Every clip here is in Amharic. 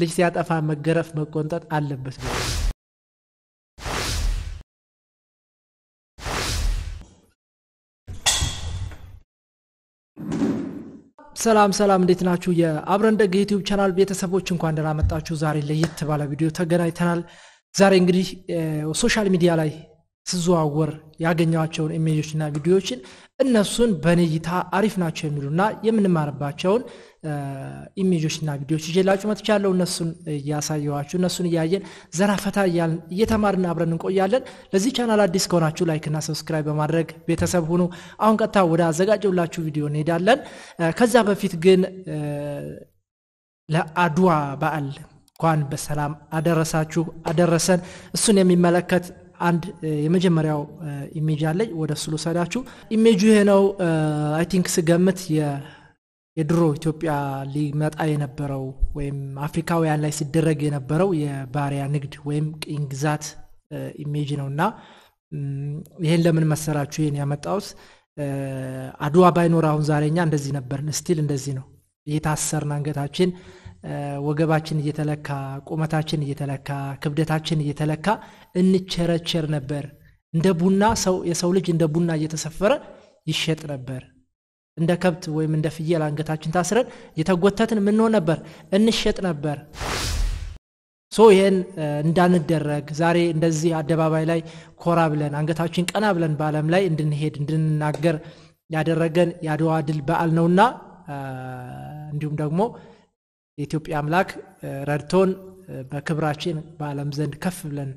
ልጅ ሲያጠፋ መገረፍ መቆንጠጥ አለበት። ሰላም ሰላም፣ እንዴት ናችሁ? የአብረን ደግ ዩቲዩብ ቻናል ቤተሰቦች እንኳን ደህና መጣችሁ። ዛሬ ለየት ባለ ቪዲዮ ተገናኝተናል። ዛሬ እንግዲህ ሶሻል ሚዲያ ላይ ስዘዋወር ያገኟቸውን ኢሜጆችና ቪዲዮዎችን እነሱን በንይታ አሪፍ ናቸው የሚሉና የምንማርባቸውን ኢሜጆችና ቪዲዮዎች ይዤላችሁ መጥቻለሁ። እነሱን እያሳየኋችሁ እነሱን እያየን ፈታ እያልን እየተማርን አብረን እንቆያለን። ለዚህ ቻናል አዲስ ከሆናችሁ ላይክና ሰብስክራይብ በማድረግ ቤተሰብ ሁኑ። አሁን ቀጥታ ወደ አዘጋጀውላችሁ ቪዲዮ እንሄዳለን። ከዛ በፊት ግን ለአድዋ በዓል እንኳን በሰላም አደረሳችሁ አደረሰን። እሱን የሚመለከት አንድ የመጀመሪያው ኢሜጅ አለኝ ወደ እሱ ልውሰዳችሁ። ኢሜጁ ይሄ ነው። አይ ቲንክ ስገምት የድሮ ኢትዮጵያ ሊመጣ የነበረው ወይም አፍሪካውያን ላይ ሲደረግ የነበረው የባሪያ ንግድ ወይም ቅኝ ግዛት ኢሜጅ ነው እና ይህን ለምን መሰራችሁ ይህን ያመጣውስ አድዋ ባይኖር አሁን ዛሬኛ እንደዚህ ነበርን ስቲል እንደዚህ ነው። እየታሰርን አንገታችን ወገባችን እየተለካ ቁመታችን እየተለካ ክብደታችን እየተለካ እንቸረቸር ነበር። እንደ ቡና ሰው የሰው ልጅ እንደ ቡና እየተሰፈረ ይሸጥ ነበር። እንደ ከብት ወይም እንደ ፍየል አንገታችን ታስረን እየተጎተትን ምንሆን ነበር? እንሸጥ ነበር። ሶ ይህን እንዳንደረግ ዛሬ እንደዚህ አደባባይ ላይ ኮራ ብለን አንገታችን ቀና ብለን በዓለም ላይ እንድንሄድ እንድንናገር ያደረገን የአድዋ ድል በዓል ነውና እንዲሁም ደግሞ የኢትዮጵያ አምላክ ረድቶን በክብራችን በዓለም ዘንድ ከፍ ብለን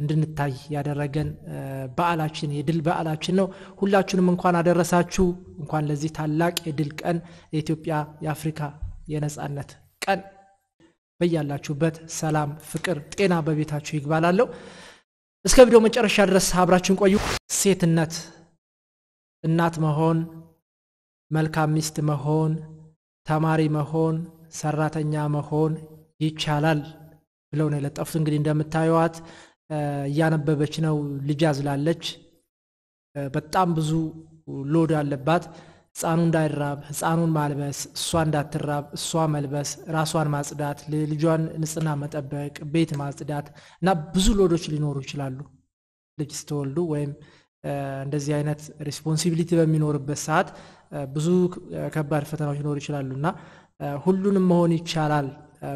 እንድንታይ ያደረገን በዓላችን የድል በዓላችን ነው። ሁላችሁንም እንኳን አደረሳችሁ። እንኳን ለዚህ ታላቅ የድል ቀን የኢትዮጵያ የአፍሪካ የነፃነት ቀን በያላችሁበት ሰላም፣ ፍቅር፣ ጤና በቤታችሁ ይግባላለሁ። እስከ ቪዲዮ መጨረሻ ድረስ አብራችን ቆዩ። ሴትነት፣ እናት መሆን፣ መልካም ሚስት መሆን፣ ተማሪ መሆን ሰራተኛ መሆን ይቻላል ብለው ነው የለጠፉት። እንግዲህ እንደምታዩዋት እያነበበች ነው። ልጅ አዝላለች። በጣም ብዙ ሎድ አለባት። ህፃኑ እንዳይራብ፣ ህፃኑን ማልበስ፣ እሷ እንዳትራብ፣ እሷ መልበስ፣ ራሷን ማጽዳት፣ ልጇን ንጽህና መጠበቅ፣ ቤት ማጽዳት እና ብዙ ሎዶች ሊኖሩ ይችላሉ። ልጅ ስትወልዱ ወይም እንደዚህ አይነት ሬስፖንሲቢሊቲ በሚኖርበት ሰዓት ብዙ ከባድ ፈተናዎች ሊኖሩ ይችላሉ እና ሁሉንም መሆን ይቻላል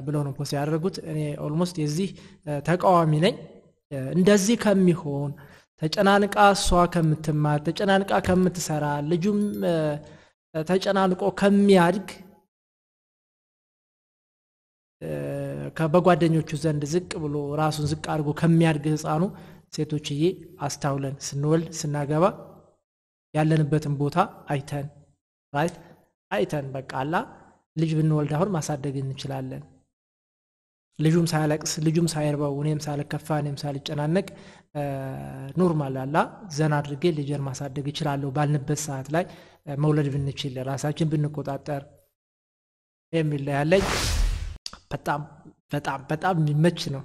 ብለው ነው ፖስት ያደረጉት። እኔ ኦልሞስት የዚህ ተቃዋሚ ነኝ። እንደዚህ ከሚሆን ተጨናንቃ እሷ ከምትማር ተጨናንቃ ከምትሰራ ልጁም ተጨናንቆ ከሚያድግ በጓደኞቹ ዘንድ ዝቅ ብሎ ራሱን ዝቅ አድርጎ ከሚያድግ ህፃኑ ሴቶችዬ አስታውለን ስንወልድ ስናገባ ያለንበትን ቦታ አይተን ራይት አይተን በቃላ ልጅ ብንወልድ አሁን ማሳደግ እንችላለን። ልጁም ሳያለቅስ፣ ልጁም ሳይርበው፣ እኔም ሳልከፋ፣ እኔም ሳልጨናነቅ ኖርማል አላ ዘና አድርጌ ልጄን ማሳደግ እችላለሁ ባልንበት ሰዓት ላይ መውለድ ብንችል፣ ራሳችን ብንቆጣጠር የሚል ያለኝ በጣም በጣም በጣም የሚመች ነው።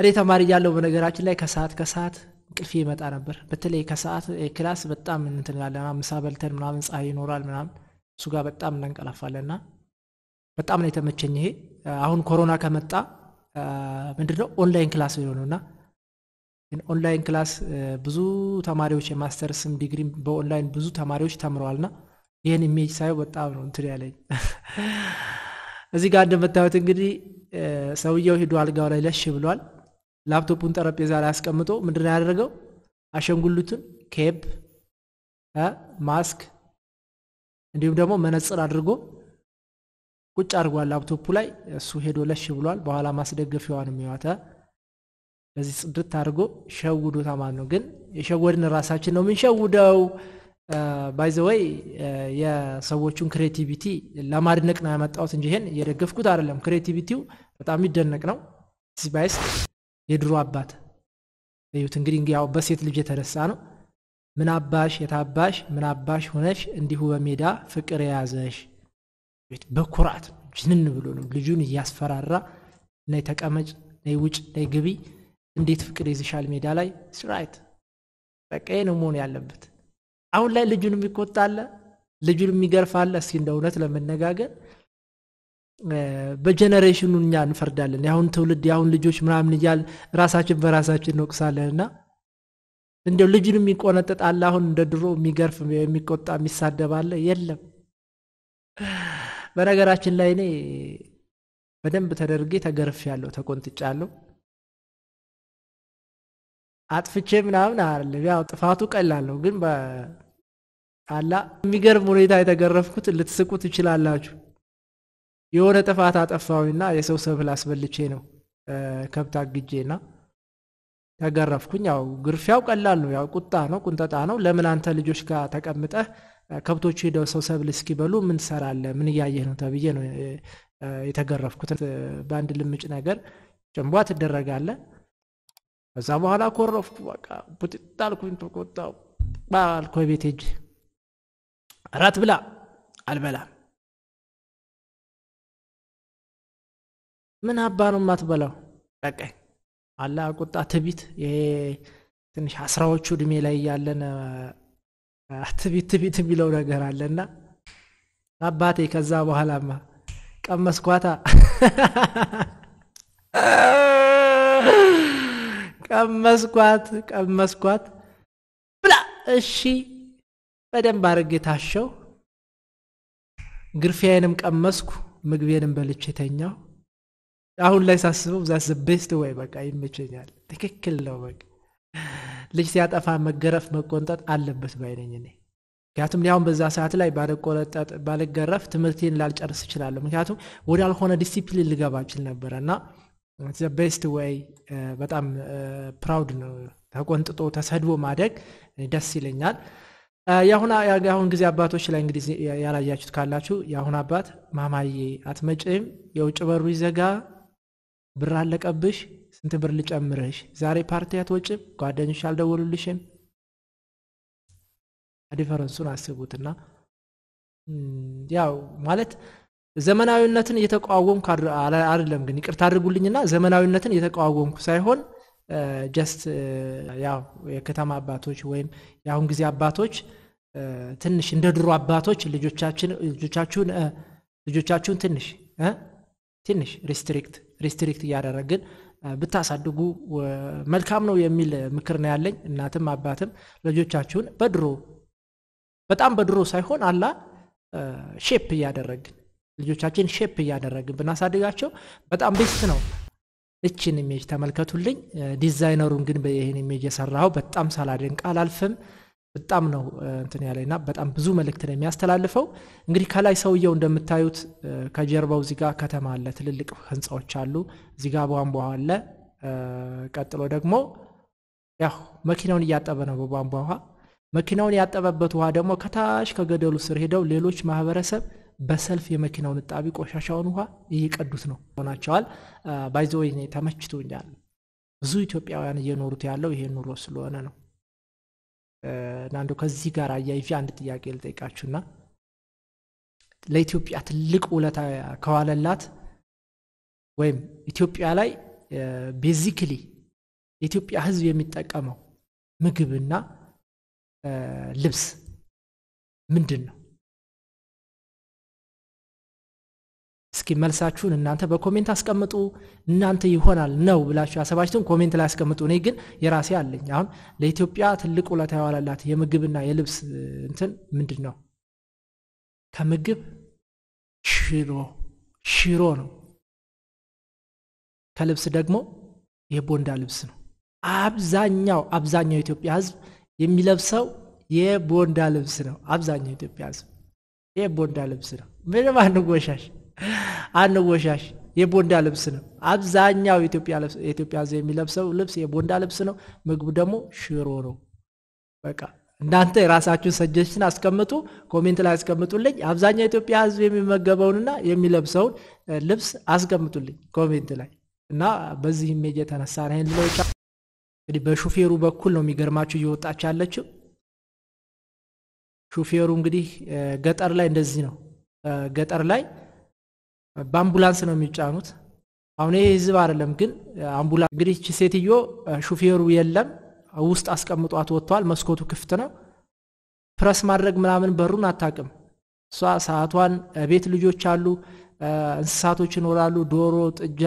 እኔ ተማሪ እያለሁ በነገራችን ላይ ከሰዓት ከሰዓት እንቅልፍ ይመጣ ነበር። በተለይ ከሰዓት ክላስ በጣም እንትንላለን ምሳ በልተን ምናምን ፀሐይ ይኖራል ምናምን እሱ ጋር በጣም እናንቀላፋለን በጣም ነው የተመቸኝ። ይሄ አሁን ኮሮና ከመጣ ምንድነው ኦንላይን ክላስ የሆነው እና ኦንላይን ክላስ ብዙ ተማሪዎች የማስተርስም ዲግሪ በኦንላይን ብዙ ተማሪዎች ተምረዋልና ይህን ኢሜጅ ሳየው በጣም ነው እንትን ያለኝ። እዚህ ጋር እንደምታዩት እንግዲህ ሰውየው ሂዶ አልጋው ላይ ለሽ ብሏል። ላፕቶፑን ጠረጴዛ ላይ አስቀምጦ ምንድን ነው ያደረገው? አሸንጉሉትን ኬፕ፣ ማስክ እንዲሁም ደግሞ መነጽር አድርጎ ቁጭ አድርጓል ላፕቶፑ ላይ እሱ ሄዶ ለሽ ብሏል። በኋላ ማስደገፊያዋንም የሚዋተ በዚህ ጽድት አድርጎ ሸውዶታ ማለት ነው። ግን የሸወድን ራሳችን ነው የምንሸውደው። ባይዘወይ የሰዎቹን ክሬቲቪቲ ለማድነቅ ነው ያመጣሁት እንጂ ይሄን እየደገፍኩት አይደለም። ክሬቲቪቲው በጣም ይደነቅ ነው። ሲባይስ የድሮ አባት ዩት እንግዲህ ያው በሴት ልጅ የተነሳ ነው። ምናባሽ የታባሽ ምናባሽ ሆነሽ እንዲሁ በሜዳ ፍቅር የያዘሽ በኩራት ጅንን ብሎ ነው ልጁን እያስፈራራ ነይ ተቀመጭ፣ ነይ ውጭ፣ ነይ ግቢ፣ እንዴት ፍቅር ይዝሻል ሜዳ ላይ ስራይት በቃ ነው መሆን ያለበት። አሁን ላይ ልጁን የሚቆጣለ ልጁን የሚገርፋለ። እስኪ እንደ እውነት ለመነጋገር በጀኔሬሽኑ እኛ እንፈርዳለን። የአሁን ትውልድ የአሁን ልጆች ምናምን እያል ራሳችን በራሳችን እንወቅሳለን እና እንደ ልጁን የሚቆነጥጥ አላሁን አሁን እንደ ድሮ የሚገርፍ የሚቆጣ የሚሳደብ አለ የለም። በነገራችን ላይ እኔ በደንብ ተደርጌ ተገርፍ ያለው ተቆንጥጫለሁ። አጥፍቼ ምናምን አይደለም፣ ያው ጥፋቱ ቀላለሁ። ግን አላ የሚገርም ሁኔታ የተገረፍኩት ልትስቁ ትችላላችሁ። የሆነ ጥፋት አጠፋዊና የሰው ሰብል አስበልቼ ነው ከብት አግጄና ተገረፍኩኝ። ያው ግርፊያው ቀላል ነው፣ ያው ቁጣ ነው፣ ቁንጠጣ ነው። ለምን አንተ ልጆች ጋር ተቀምጠህ ከብቶቹ ሄደው ሰው ሰብል እስኪበሉ ምን ትሰራለህ? ምን እያየህ ነው ተብዬ ነው የተገረፍኩት። በአንድ ልምጭ ነገር ጭንቧ ትደረጋለህ። ከዛ በኋላ ኮረፍኩ፣ በቃ ቡጢጣ አልኩኝ። ተቆጣሁ ባልኮ ቤት ሄጅ እራት ብላ አልበላም። ምን አባ ነው የማትበላው? በቃኝ አላ ቁጣ ትቢት ይሄ ትንሽ አስራዎቹ እድሜ ላይ ያለን ትቢት ትቢት የሚለው ነገር አለና አባቴ ከዛ በኋላማ ቀመስኳታ ቀመስኳት ቀመስኳት ብላ እሺ በደንብ አድርጌ ታሸው ግርፊያዬንም ቀመስኩ ምግቤንም በልቼ ተኛው አሁን ላይ ሳስበው ዛስ ቤስት ወይ በቃ ይመቸኛል። ትክክል ነው። በቃ ልጅ ሲያጠፋ መገረፍ መቆንጠጥ አለበት ባይነኝ እኔ ምክንያቱም አሁን በዛ ሰዓት ላይ ባልቆረጠጥ ባልገረፍ ትምህርቴን ላልጨርስ እችላለሁ። ምክንያቱም ወዳልሆነ ዲሲፕሊን ልገባ እችል ነበረ እና ቤስት ወይ በጣም ፕራውድ ነው። ተቆንጥጦ ተሰድቦ ማደግ ደስ ይለኛል። የአሁን ጊዜ አባቶች ላይ እንግዲህ ያላያችሁት ካላችሁ የአሁን አባት ማማዬ አትመጭም፣ የውጭ በሩ ይዘጋ፣ ብር አለቀብሽ፣ ስንት ብር ልጨምርሽ፣ ዛሬ ፓርቲ አትወጭም፣ ጓደኞች አልደወሉልሽም። ዲፈረንሱን አስቡትና ያው ማለት ዘመናዊነትን እየተቃወምኩ አይደለም፣ ግን ይቅርታ አድርጉልኝና ዘመናዊነትን እየተቃወምኩ ሳይሆን ጀስት ያው የከተማ አባቶች ወይም የአሁን ጊዜ አባቶች ትንሽ እንደ ድሮ አባቶች ልጆቻችሁን ትንሽ ትንሽ ሪስትሪክት ሪስትሪክት እያደረግን ብታሳድጉ መልካም ነው የሚል ምክር ነው ያለኝ። እናትም አባትም ልጆቻችሁን በድሮ በጣም በድሮ ሳይሆን አላ ሼፕ እያደረግን ልጆቻችን ሼፕ እያደረግን ብናሳድጋቸው በጣም ቤስት ነው። እችን ኢሜጅ ተመልከቱልኝ። ዲዛይነሩን ግን ይህን ኢሜጅ የሰራው በጣም ሳላደንቅ አላልፍም። በጣም ነው እንትን ያለ እና በጣም ብዙ መልእክት ነው የሚያስተላልፈው። እንግዲህ ከላይ ሰውየው እንደምታዩት ከጀርባው እዚጋ ከተማ አለ፣ ትልልቅ ህንፃዎች አሉ። እዚጋ ቧንቧ አለ። ቀጥሎ ደግሞ ያው መኪናውን እያጠበ ነው በቧንቧ ውሃ። መኪናውን ያጠበበት ውሃ ደግሞ ከታች ከገደሉ ስር ሄደው ሌሎች ማህበረሰብ በሰልፍ የመኪናውን እጣቢ ቆሻሻውን ውሃ እየቀዱት ነው ሆናቸዋል። ባይዘወይ ተመችቶኛል። ብዙ ኢትዮጵያውያን እየኖሩት ያለው ይሄ ኑሮ ስለሆነ ነው። ናንዶ ከዚህ ጋር አያይዤ አንድ ጥያቄ ልጠይቃችሁና ለኢትዮጵያ ትልቅ ውለታ ከዋለላት ወይም ኢትዮጵያ ላይ ቤዚክሊ የኢትዮጵያ ህዝብ የሚጠቀመው ምግብና ልብስ ምንድን ነው? እስኪ መልሳችሁን እናንተ በኮሜንት አስቀምጡ። እናንተ ይሆናል ነው ብላችሁ ያሰባችሁትን ኮሜንት ላይ አስቀምጡ። እኔ ግን የራሴ አለኝ። አሁን ለኢትዮጵያ ትልቅ ውለታ የዋለላት የምግብና የልብስ እንትን ምንድን ነው? ከምግብ ሽሮ ሽሮ ነው። ከልብስ ደግሞ የቦንዳ ልብስ ነው። አብዛኛው አብዛኛው ኢትዮጵያ ህዝብ የሚለብሰው የቦንዳ ልብስ ነው። አብዛኛው ኢትዮጵያ ህዝብ የቦንዳ ልብስ ነው። ምንም አንጎሻሽ አንወሻሽ። የቦንዳ ልብስ ነው አብዛኛው የኢትዮጵያ ዘ የሚለብሰው ልብስ የቦንዳ ልብስ ነው። ምግቡ ደግሞ ሽሮ ነው። በቃ እናንተ የራሳችሁን ሰጀሽን አስቀምጡ፣ ኮሜንት ላይ አስቀምጡልኝ። አብዛኛው የኢትዮጵያ ሕዝብ የሚመገበውንና የሚለብሰውን ልብስ አስቀምጡልኝ ኮሜንት ላይ እና በዚህ ሜጅ የተነሳ ነው ይህን እንግዲህ በሹፌሩ በኩል ነው የሚገርማችሁ እየወጣች ያለችው። ሹፌሩ እንግዲህ ገጠር ላይ እንደዚህ ነው ገጠር ላይ በአምቡላንስ ነው የሚጫኑት። አሁን ይህ ህዝብ አይደለም ግን አምቡላንስ እንግዲህ ሴትዮ ሹፌሩ የለም ውስጥ አስቀምጧት ወጥተዋል። መስኮቱ ክፍት ነው። ፕረስ ማድረግ ምናምን በሩን አታቅም። እሷ ሰዓቷን ቤት ልጆች አሉ፣ እንስሳቶች ይኖራሉ፣ ዶሮ፣ ጥጃ፣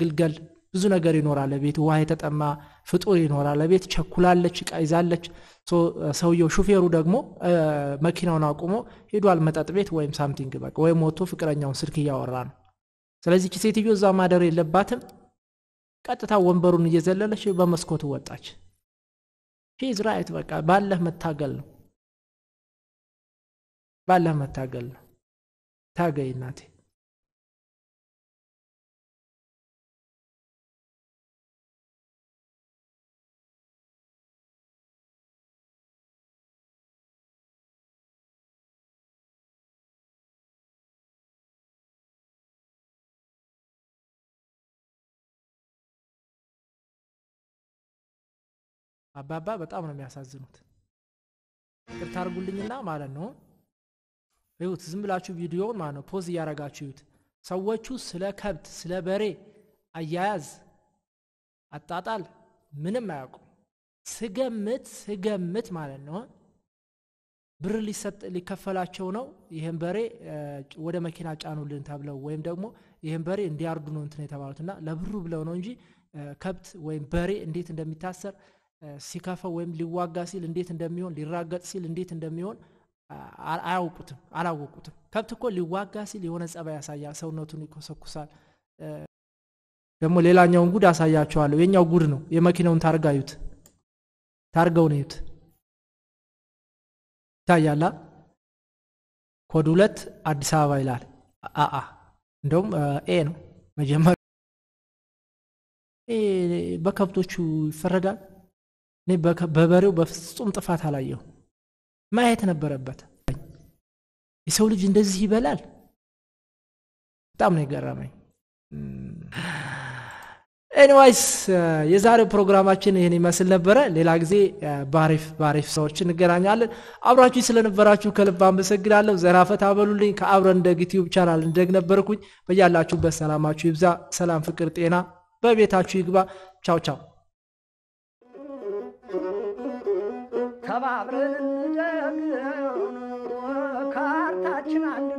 ግልገል ብዙ ነገር ይኖራል። ቤት ውሃ የተጠማ ፍጡር ይኖራል። ቤት ቸኩላለች፣ እቃ ይዛለች። ሰውየው ሹፌሩ ደግሞ መኪናውን አቁሞ ሄዷል መጠጥ ቤት ወይም ሳምቲንግ በቃ ወይም ወጥቶ ፍቅረኛውን ስልክ እያወራ ነው። ስለዚህ ሴትዮ እዛ ማደር የለባትም። ቀጥታ ወንበሩን እየዘለለች በመስኮቱ ወጣች። ራይት በቃ ባለህ መታገል ነው። ባለህ መታገል ነው። ታገይ እናቴ። አባባ በጣም ነው የሚያሳዝኑት። ቅርታ ማለት ነው ይሁት ዝም ብላችሁ ቪዲዮውን ማለት ነው ፖዝ እያረጋችሁ ይሁት። ሰዎቹ ስለ ከብት ስለ በሬ አያያዝ አጣጣል ምንም አያውቁ ስገምት ስገምት ማለት ነው ብር ሊሰጥ ሊከፈላቸው ነው። ይህን በሬ ወደ መኪና ጫኑልን ተብለው ወይም ደግሞ ይህን በሬ እንዲያርዱ ነው እንትን የተባሉት እና ለብሩ ብለው ነው እንጂ ከብት ወይም በሬ እንዴት እንደሚታሰር ሲከፈው ወይም ሊዋጋ ሲል እንዴት እንደሚሆን ሊራገጥ ሲል እንዴት እንደሚሆን አያውቁትም አላወቁትም ከብት እኮ ሊዋጋ ሲል የሆነ ጸባይ ያሳያል ሰውነቱን ይኮሰኩሳል ደግሞ ሌላኛውን ጉድ አሳያቸዋለሁ የኛው ጉድ ነው የመኪናውን ታርጋ ዩት ነው ዩት ይታያላ ኮድ ሁለት አዲስ አበባ ይላል አአ እንደውም ኤ ነው መጀመር በከብቶቹ ይፈረዳል እኔ በበሬው በፍጹም ጥፋት አላየሁ። ማየት ነበረበት። የሰው ልጅ እንደዚህ ይበላል። በጣም ነው የገረመኝ። ኤኒዋይስ የዛሬው ፕሮግራማችን ይህን ይመስል ነበረ። ሌላ ጊዜ ባሪፍ ባሪፍ ሰዎች እንገናኛለን። አብራችሁ ስለነበራችሁ ከልብ አመሰግናለሁ። ዘራፈት አበሉልኝ። ከአብረን እንደግ ቻናል እንደግ ነበርኩኝ። በያላችሁበት ሰላማችሁ ይብዛ። ሰላም፣ ፍቅር፣ ጤና በቤታችሁ ይግባ። ቻው ቻው። ተባብረን እንደግ ካርታችን አንድ